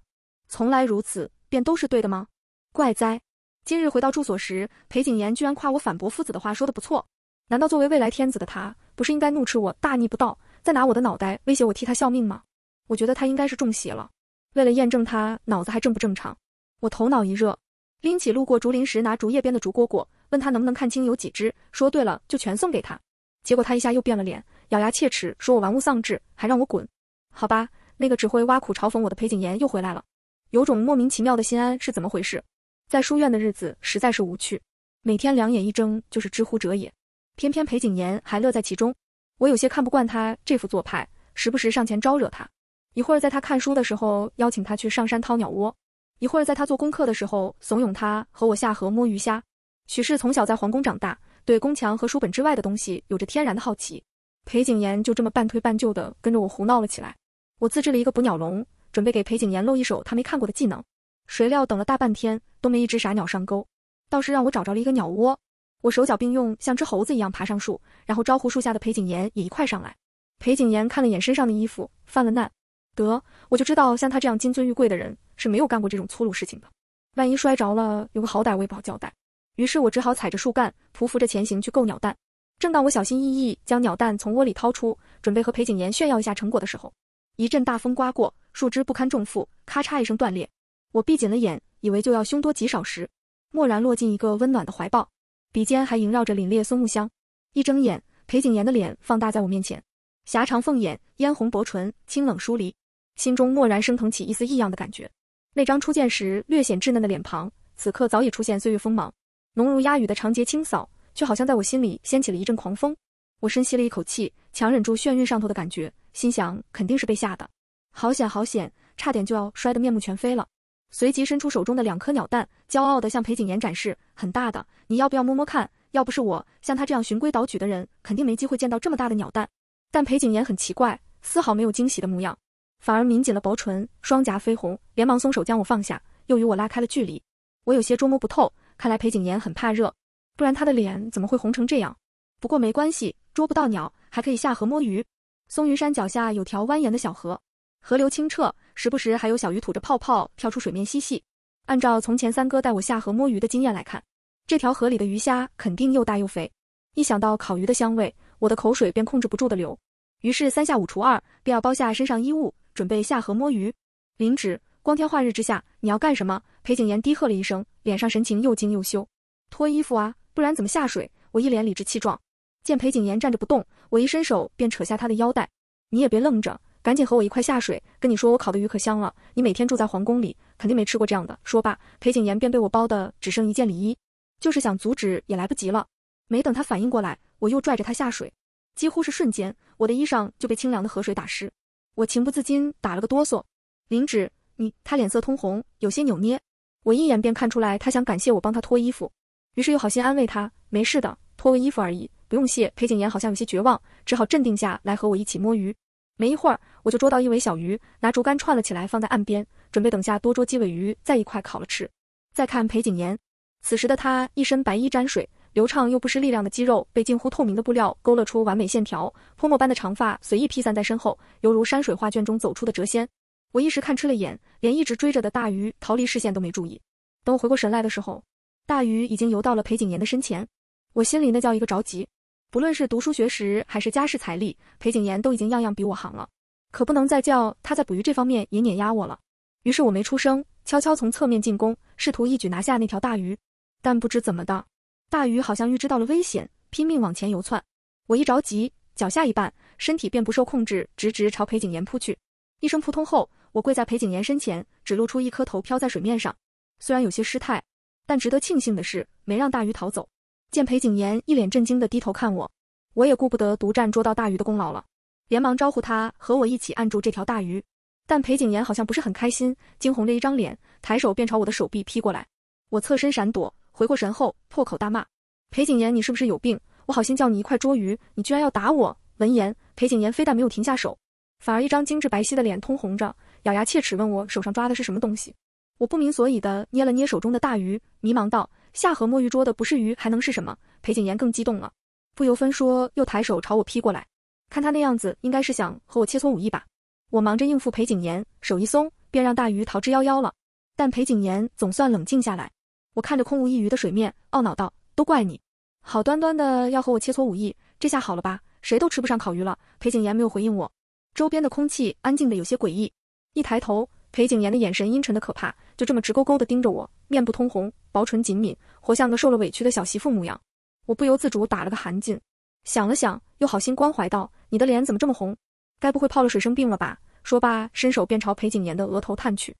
从来如此，便都是对的吗？怪哉！今日回到住所时，裴景言居然夸我反驳夫子的话说的不错。难道作为未来天子的他，不是应该怒斥我大逆不道，再拿我的脑袋威胁我替他效命吗？我觉得他应该是中邪了。为了验证他脑子还正不正常，我头脑一热，拎起路过竹林时拿竹叶编的竹蝈蝈，问他能不能看清有几只。说对了就全送给他。结果他一下又变了脸。咬牙切齿说：“我玩物丧志，还让我滚，好吧？”那个只会挖苦嘲讽我的裴景言又回来了，有种莫名其妙的心安是怎么回事？在书院的日子实在是无趣，每天两眼一睁就是知乎者也，偏偏裴景言还乐在其中。我有些看不惯他这副做派，时不时上前招惹他。一会儿在他看书的时候邀请他去上山掏鸟窝，一会儿在他做功课的时候怂恿他和我下河摸鱼虾。许氏从小在皇宫长大，对宫墙和书本之外的东西有着天然的好奇。裴景言就这么半推半就的跟着我胡闹了起来。我自制了一个捕鸟笼，准备给裴景言露一手他没看过的技能。谁料等了大半天都没一只傻鸟上钩，倒是让我找着了一个鸟窝。我手脚并用，像只猴子一样爬上树，然后招呼树下的裴景言也一块上来。裴景言看了眼身上的衣服，犯了难。得，我就知道像他这样金尊玉贵的人是没有干过这种粗鲁事情的。万一摔着了，有个好歹我也不好交代。于是我只好踩着树干，匍匐着前行去够鸟蛋。正当我小心翼翼将鸟蛋从窝里掏出，准备和裴景言炫耀一下成果的时候，一阵大风刮过，树枝不堪重负，咔嚓一声断裂。我闭紧了眼，以为就要凶多吉少时，蓦然落进一个温暖的怀抱，鼻尖还萦绕着凛冽松木香。一睁眼，裴景言的脸放大在我面前，狭长凤眼，嫣红薄唇，清冷疏离，心中蓦然升腾起一丝异样的感觉。那张初见时略显稚嫩的脸庞，此刻早已出现岁月锋芒，浓如鸦羽的长睫清扫。却好像在我心里掀起了一阵狂风，我深吸了一口气，强忍住眩晕上头的感觉，心想肯定是被吓的，好险好险，差点就要摔得面目全非了。随即伸出手中的两颗鸟蛋，骄傲地向裴景言展示，很大的，你要不要摸摸看？要不是我像他这样循规蹈矩的人，肯定没机会见到这么大的鸟蛋。但裴景言很奇怪，丝毫没有惊喜的模样，反而抿紧了薄唇，双颊绯红，连忙松手将我放下，又与我拉开了距离。我有些捉摸不透，看来裴景言很怕热。不然他的脸怎么会红成这样？不过没关系，捉不到鸟还可以下河摸鱼。松云山脚下有条蜿蜒的小河，河流清澈，时不时还有小鱼吐着泡泡跳出水面嬉戏。按照从前三哥带我下河摸鱼的经验来看，这条河里的鱼虾肯定又大又肥。一想到烤鱼的香味，我的口水便控制不住的流。于是三下五除二便要剥下身上衣物，准备下河摸鱼。林芷，光天化日之下你要干什么？裴景言低喝了一声，脸上神情又惊又羞。脱衣服啊！不然怎么下水？我一脸理直气壮。见裴景言站着不动，我一伸手便扯下他的腰带。你也别愣着，赶紧和我一块下水。跟你说，我烤的鱼可香了，你每天住在皇宫里，肯定没吃过这样的。说罢，裴景言便被我包的只剩一件里衣，就是想阻止也来不及了。没等他反应过来，我又拽着他下水。几乎是瞬间，我的衣裳就被清凉的河水打湿，我情不自禁打了个哆嗦。林芷，你……他脸色通红，有些扭捏。我一眼便看出来，他想感谢我帮他脱衣服。于是又好心安慰他：“没事的，脱个衣服而已，不用谢。”裴景言好像有些绝望，只好镇定下来和我一起摸鱼。没一会儿，我就捉到一尾小鱼，拿竹竿串了起来，放在岸边，准备等下多捉几尾鱼再一块烤了吃。再看裴景言，此时的他一身白衣沾水，流畅又不失力量的肌肉被近乎透明的布料勾勒出完美线条，泼墨般的长发随意披散在身后，犹如山水画卷中走出的谪仙。我一时看痴了眼，连一直追着的大鱼逃离视线都没注意。等我回过神来的时候。大鱼已经游到了裴景言的身前，我心里那叫一个着急。不论是读书学识，还是家世财力，裴景言都已经样样比我行了，可不能再叫他在捕鱼这方面也碾压我了。于是我没出声，悄悄从侧面进攻，试图一举拿下那条大鱼。但不知怎么的，大鱼好像预知到了危险，拼命往前游窜。我一着急，脚下一绊，身体便不受控制，直直朝裴景言扑去。一声扑通后，我跪在裴景言身前，只露出一颗头漂在水面上。虽然有些失态。但值得庆幸的是，没让大鱼逃走。见裴景言一脸震惊地低头看我，我也顾不得独占捉到大鱼的功劳了，连忙招呼他和我一起按住这条大鱼。但裴景言好像不是很开心，惊红着一张脸，抬手便朝我的手臂劈过来。我侧身闪躲，回过神后破口大骂：“裴景言，你是不是有病？我好心叫你一块捉鱼，你居然要打我！”闻言，裴景言非但没有停下手，反而一张精致白皙的脸通红着，咬牙切齿问我手上抓的是什么东西。我不明所以的捏了捏手中的大鱼，迷茫道：“下河摸鱼捉的不是鱼，还能是什么？”裴景言更激动了，不由分说又抬手朝我劈过来。看他那样子，应该是想和我切磋武艺吧。我忙着应付裴景言，手一松，便让大鱼逃之夭夭了。但裴景言总算冷静下来。我看着空无一鱼的水面，懊恼道：“都怪你，好端端的要和我切磋武艺，这下好了吧，谁都吃不上烤鱼了。”裴景言没有回应我，周边的空气安静的有些诡异。一抬头。裴景言的眼神阴沉的可怕，就这么直勾勾的盯着我，面部通红，薄唇紧抿，活像个受了委屈的小媳妇模样。我不由自主打了个寒噤，想了想，又好心关怀道：“你的脸怎么这么红？该不会泡了水生病了吧？”说罢，伸手便朝裴景言的额头探去。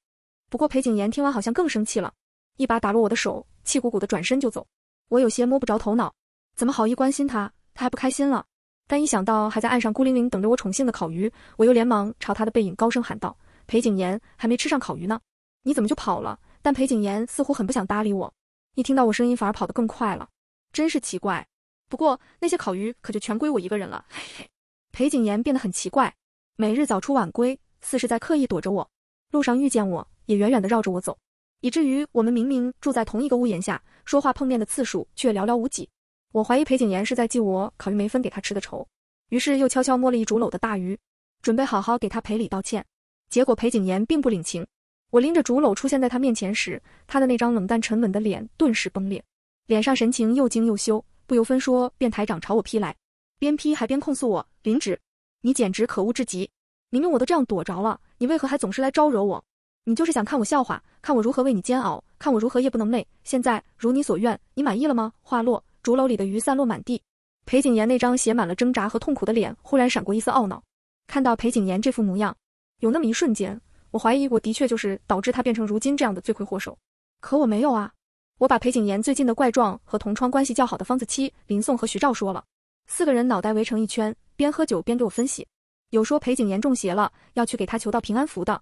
不过裴景言听完好像更生气了，一把打落我的手，气鼓鼓地转身就走。我有些摸不着头脑，怎么好意关心他，他还不开心了？但一想到还在岸上孤零零等着我宠幸的烤鱼，我又连忙朝他的背影高声喊道。裴景言还没吃上烤鱼呢，你怎么就跑了？但裴景言似乎很不想搭理我，一听到我声音反而跑得更快了，真是奇怪。不过那些烤鱼可就全归我一个人了，嘿嘿。裴景言变得很奇怪，每日早出晚归，似是在刻意躲着我。路上遇见我也远远的绕着我走，以至于我们明明住在同一个屋檐下，说话碰面的次数却寥寥无几。我怀疑裴景言是在记我烤鱼没分给他吃的仇，于是又悄悄摸了一竹篓的大鱼，准备好好给他赔礼道歉。结果裴景言并不领情。我拎着竹篓出现在他面前时，他的那张冷淡沉稳的脸顿时崩裂，脸上神情又惊又羞，不由分说便抬掌朝我劈来，边劈还边控诉我：“林芷，你简直可恶至极！明明我都这样躲着了，你为何还总是来招惹我？你就是想看我笑话，看我如何为你煎熬，看我如何夜不能寐。现在如你所愿，你满意了吗？”话落，竹篓里的鱼散落满地。裴景言那张写满了挣扎和痛苦的脸忽然闪过一丝懊恼。看到裴景言这副模样。有那么一瞬间，我怀疑我的确就是导致他变成如今这样的罪魁祸首，可我没有啊！我把裴景言最近的怪状和同窗关系较好的方子期、林颂和徐兆说了，四个人脑袋围成一圈，边喝酒边给我分析。有说裴景言中邪了，要去给他求到平安符的；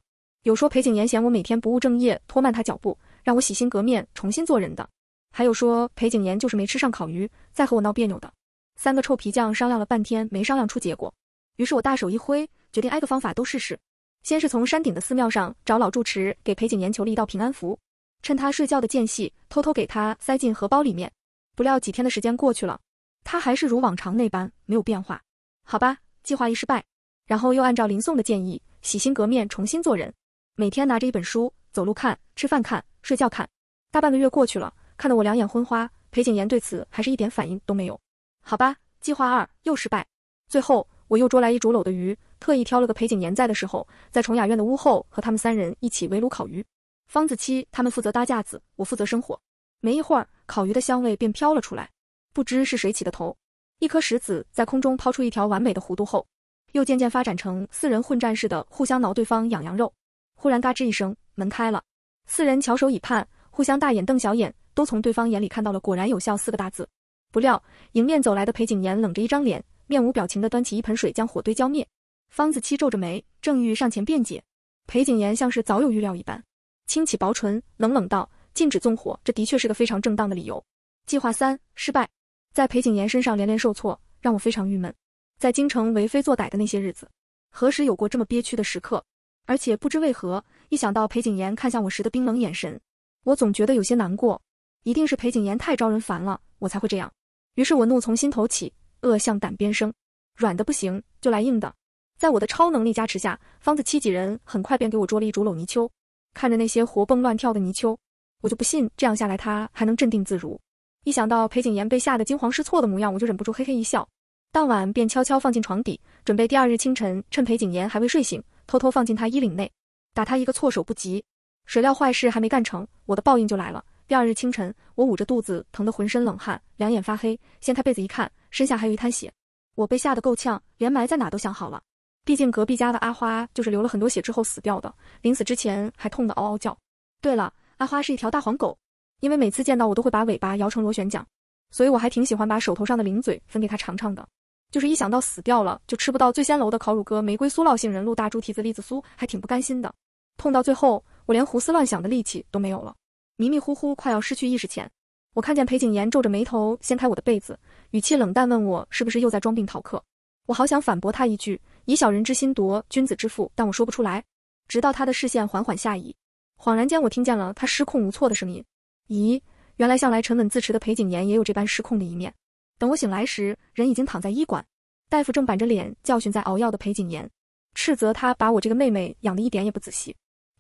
有说裴景言嫌我每天不务正业，拖慢他脚步，让我洗心革面重新做人的；还有说裴景言就是没吃上烤鱼，再和我闹别扭的。三个臭皮匠商量了半天没商量出结果，于是我大手一挥，决定挨个方法都试试。先是从山顶的寺庙上找老住持给裴景言求了一道平安符，趁他睡觉的间隙偷偷给他塞进荷包里面。不料几天的时间过去了，他还是如往常那般没有变化。好吧，计划一失败。然后又按照林颂的建议洗心革面重新做人，每天拿着一本书走路看、吃饭看、睡觉看。大半个月过去了，看得我两眼昏花。裴景言对此还是一点反应都没有。好吧，计划二又失败。最后。我又捉来一竹篓的鱼，特意挑了个裴景年在的时候，在重雅院的屋后和他们三人一起围炉烤鱼。方子期他们负责搭架子，我负责生火。没一会儿，烤鱼的香味便飘了出来。不知是谁起的头，一颗石子在空中抛出一条完美的弧度后，又渐渐发展成四人混战似的互相挠对方痒痒肉。忽然嘎吱一声，门开了，四人翘首以盼，互相大眼瞪小眼，都从对方眼里看到了“果然有效”四个大字。不料，迎面走来的裴景年冷着一张脸。面无表情地端起一盆水，将火堆浇灭。方子期皱着眉，正欲上前辩解，裴景言像是早有预料一般，轻启薄唇，冷冷道：“禁止纵火，这的确是个非常正当的理由。”计划三失败，在裴景言身上连连受挫，让我非常郁闷。在京城为非作歹的那些日子，何时有过这么憋屈的时刻？而且不知为何，一想到裴景言看向我时的冰冷眼神，我总觉得有些难过。一定是裴景言太招人烦了，我才会这样。于是我怒从心头起。恶向胆边生，软的不行就来硬的。在我的超能力加持下，方子期几人很快便给我捉了一竹篓泥鳅。看着那些活蹦乱跳的泥鳅，我就不信这样下来他还能镇定自如。一想到裴景言被吓得惊慌失措的模样，我就忍不住嘿嘿一笑。当晚便悄悄放进床底，准备第二日清晨趁裴景言还未睡醒，偷偷放进他衣领内，打他一个措手不及。谁料坏事还没干成，我的报应就来了。第二日清晨，我捂着肚子疼得浑身冷汗，两眼发黑。掀开被子一看，身下还有一滩血，我被吓得够呛，连埋在哪都想好了。毕竟隔壁家的阿花就是流了很多血之后死掉的，临死之前还痛得嗷嗷叫。对了，阿花是一条大黄狗，因为每次见到我都会把尾巴摇成螺旋桨，所以我还挺喜欢把手头上的零嘴分给它尝尝的。就是一想到死掉了就吃不到醉仙楼的烤乳鸽、玫瑰酥、烙杏仁露、大猪蹄子、栗子酥，还挺不甘心的。痛到最后，我连胡思乱想的力气都没有了。迷迷糊糊快要失去意识前，我看见裴景言皱着眉头掀开我的被子，语气冷淡问我是不是又在装病逃课。我好想反驳他一句以小人之心夺君子之腹，但我说不出来。直到他的视线缓缓下移，恍然间我听见了他失控无措的声音。咦，原来向来沉稳自持的裴景言也有这般失控的一面。等我醒来时，人已经躺在医馆，大夫正板着脸教训在熬药的裴景言，斥责他把我这个妹妹养得一点也不仔细。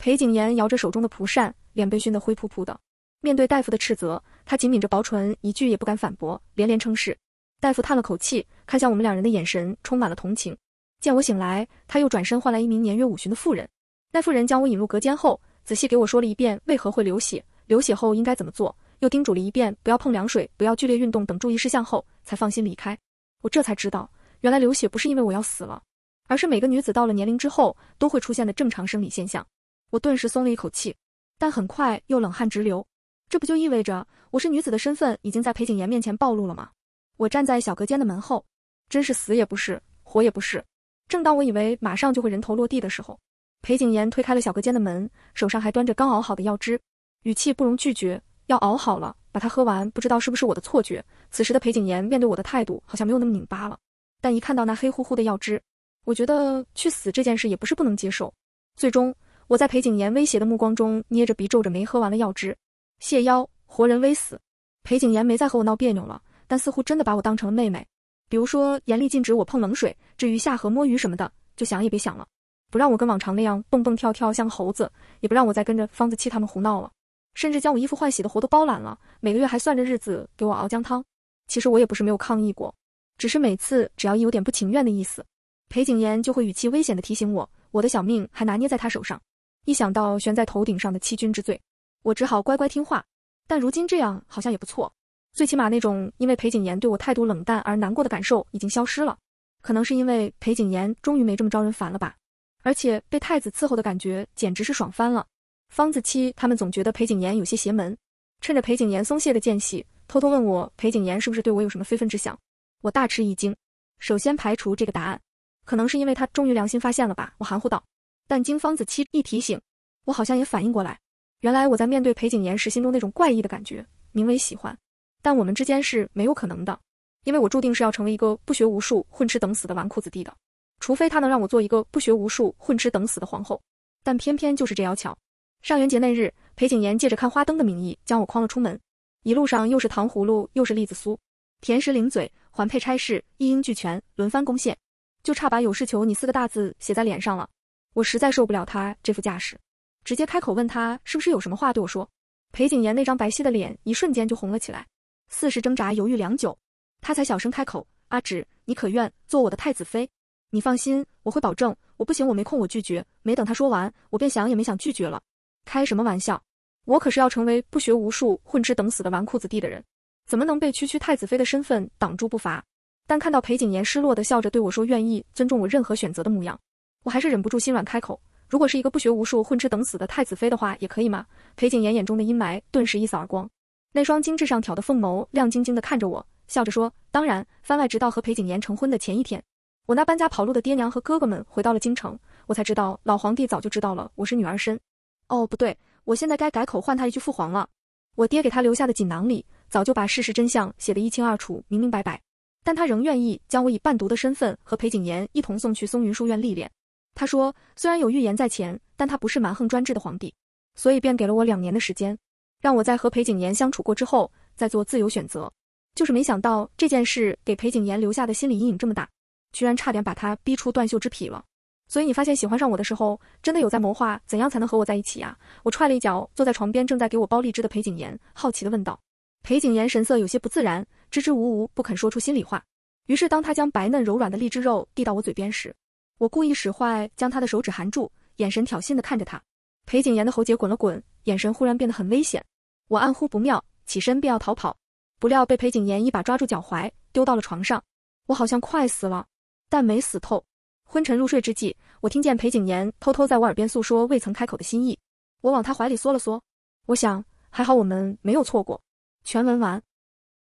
裴景言摇着手中的蒲扇，脸被熏得灰扑扑的。面对大夫的斥责，他紧抿着薄唇，一句也不敢反驳，连连称是。大夫叹了口气，看向我们两人的眼神充满了同情。见我醒来，他又转身换来一名年约五旬的妇人。那妇人将我引入隔间后，仔细给我说了一遍为何会流血，流血后应该怎么做，又叮嘱了一遍不要碰凉水、不要剧烈运动等注意事项后，才放心离开。我这才知道，原来流血不是因为我要死了，而是每个女子到了年龄之后都会出现的正常生理现象。我顿时松了一口气，但很快又冷汗直流。这不就意味着我是女子的身份已经在裴景言面前暴露了吗？我站在小隔间的门后，真是死也不是，活也不是。正当我以为马上就会人头落地的时候，裴景言推开了小隔间的门，手上还端着刚熬好的药汁，语气不容拒绝：“要熬好了，把它喝完。”不知道是不是我的错觉，此时的裴景言面对我的态度好像没有那么拧巴了。但一看到那黑乎乎的药汁，我觉得去死这件事也不是不能接受。最终。我在裴景言威胁的目光中，捏着鼻皱着眉喝完了药汁。谢妖，活人微死。裴景言没再和我闹别扭了，但似乎真的把我当成了妹妹。比如说，严厉禁止我碰冷水，至于下河摸鱼什么的，就想也别想了。不让我跟往常那样蹦蹦跳跳像个猴子，也不让我再跟着方子柒他们胡闹了，甚至将我衣服换洗的活都包揽了，每个月还算着日子给我熬姜汤。其实我也不是没有抗议过，只是每次只要一有点不情愿的意思，裴景言就会语气危险的提醒我，我的小命还拿捏在他手上。一想到悬在头顶上的欺君之罪，我只好乖乖听话。但如今这样好像也不错，最起码那种因为裴景言对我态度冷淡而难过的感受已经消失了。可能是因为裴景言终于没这么招人烦了吧？而且被太子伺候的感觉简直是爽翻了。方子期他们总觉得裴景言有些邪门，趁着裴景言松懈的间隙，偷偷问我裴景言是不是对我有什么非分之想。我大吃一惊，首先排除这个答案，可能是因为他终于良心发现了吧？我含糊道。但经方子期一提醒，我好像也反应过来，原来我在面对裴景言时心中那种怪异的感觉，名为喜欢。但我们之间是没有可能的，因为我注定是要成为一个不学无术、混吃等死的纨绔子弟的，除非他能让我做一个不学无术、混吃等死的皇后。但偏偏就是这要巧，上元节那日，裴景言借着看花灯的名义将我诓了出门，一路上又是糖葫芦，又是栗子酥，甜食零嘴，环佩差事一应俱全，轮番攻陷，就差把有事求你四个大字写在脸上了。我实在受不了他这副架势，直接开口问他是不是有什么话对我说。裴景言那张白皙的脸一瞬间就红了起来，似是挣扎犹豫良久，他才小声开口：“阿芷，你可愿做我的太子妃？你放心，我会保证。”我不行，我没空，我拒绝。没等他说完，我便想也没想拒绝了。开什么玩笑？我可是要成为不学无术混吃等死的纨绔子弟的人，怎么能被区区太子妃的身份挡住步伐？但看到裴景言失落的笑着对我说愿意尊重我任何选择的模样。我还是忍不住心软开口，如果是一个不学无术、混吃等死的太子妃的话，也可以吗？裴景言眼中的阴霾顿时一扫而光，那双精致上挑的凤眸亮晶晶地看着我，笑着说：“当然，番外直到和裴景言成婚的前一天，我那搬家跑路的爹娘和哥哥们回到了京城，我才知道老皇帝早就知道了我是女儿身。哦，不对，我现在该改口唤他一句父皇了。我爹给他留下的锦囊里，早就把事实真相写得一清二楚、明明白白，但他仍愿意将我以伴读的身份和裴景言一同送去松云书院历练。”他说：“虽然有预言在前，但他不是蛮横专制的皇帝，所以便给了我两年的时间，让我在和裴景言相处过之后再做自由选择。就是没想到这件事给裴景言留下的心理阴影这么大，居然差点把他逼出断袖之癖了。所以你发现喜欢上我的时候，真的有在谋划怎样才能和我在一起呀？”我踹了一脚坐在床边，正在给我剥荔枝的裴景言，好奇地问道。裴景言神色有些不自然，支支吾吾不肯说出心里话。于是当他将白嫩柔软的荔枝肉递到我嘴边时，我故意使坏，将他的手指含住，眼神挑衅地看着他。裴景言的喉结滚了滚，眼神忽然变得很危险。我暗呼不妙，起身便要逃跑，不料被裴景言一把抓住脚踝，丢到了床上。我好像快死了，但没死透。昏沉入睡之际，我听见裴景言偷偷在我耳边诉说未曾开口的心意。我往他怀里缩了缩。我想，还好我们没有错过。全文完。